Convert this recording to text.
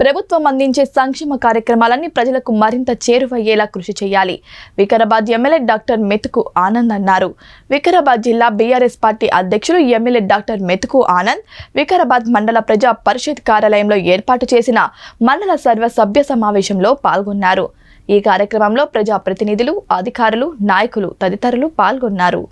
ప్రభుత్వం అందించే సంక్షేమ కార్యక్రమాలన్నీ ప్రజలకు మరింత చేరువయ్యేలా కృషి చేయాలి వికారాబాద్ ఎమ్మెల్యే డాక్టర్ మెతుకు ఆనంద్ అన్నారు వికారాబాద్ జిల్లా బీఆర్ఎస్ పార్టీ అధ్యక్షులు ఎమ్మెల్యే డాక్టర్ మెతుకు ఆనంద్ వికారాబాద్ మండల ప్రజా పరిషత్ కార్యాలయంలో ఏర్పాటు చేసిన మండల సర్వ సభ్య సమావేశంలో పాల్గొన్నారు ఈ కార్యక్రమంలో ప్రజాప్రతినిధులు అధికారులు నాయకులు తదితరులు పాల్గొన్నారు